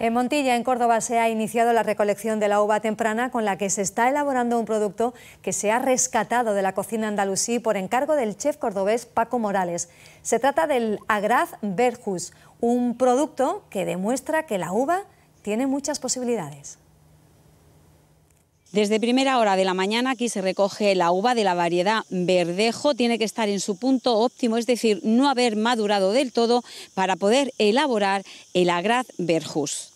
En Montilla, en Córdoba, se ha iniciado la recolección de la uva temprana con la que se está elaborando un producto que se ha rescatado de la cocina andalusí por encargo del chef cordobés Paco Morales. Se trata del Agraz Verjus, un producto que demuestra que la uva tiene muchas posibilidades. Desde primera hora de la mañana aquí se recoge la uva de la variedad verdejo, tiene que estar en su punto óptimo, es decir, no haber madurado del todo para poder elaborar el agraz verjus.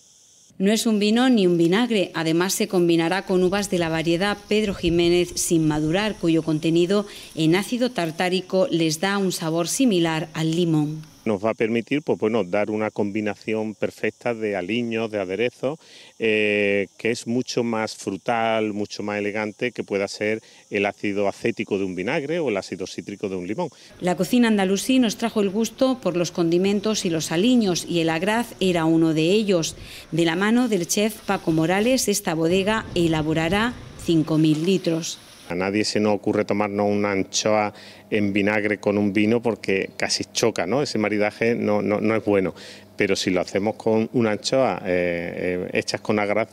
No es un vino ni un vinagre, además se combinará con uvas de la variedad Pedro Jiménez sin madurar, cuyo contenido en ácido tartárico les da un sabor similar al limón nos va a permitir pues, bueno, dar una combinación perfecta de aliños, de aderezo eh, que es mucho más frutal, mucho más elegante que pueda ser el ácido acético de un vinagre o el ácido cítrico de un limón. La cocina andalusí nos trajo el gusto por los condimentos y los aliños y el agraz era uno de ellos. De la mano del chef Paco Morales, esta bodega elaborará 5.000 litros. A nadie se nos ocurre tomarnos una anchoa en vinagre con un vino porque casi choca, ¿no? Ese maridaje no, es bueno. Pero si lo hacemos con una anchoa hecha eh, hechas con agraz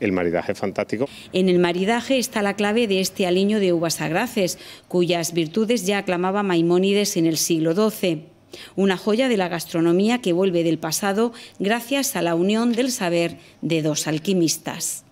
el maridaje es fantástico. En el maridaje está la clave de este aliño de uvas agraces, cuyas virtudes ya aclamaba Maimónides en el siglo XII. Una joya de la gastronomía que vuelve del pasado gracias a la unión del saber de dos alquimistas.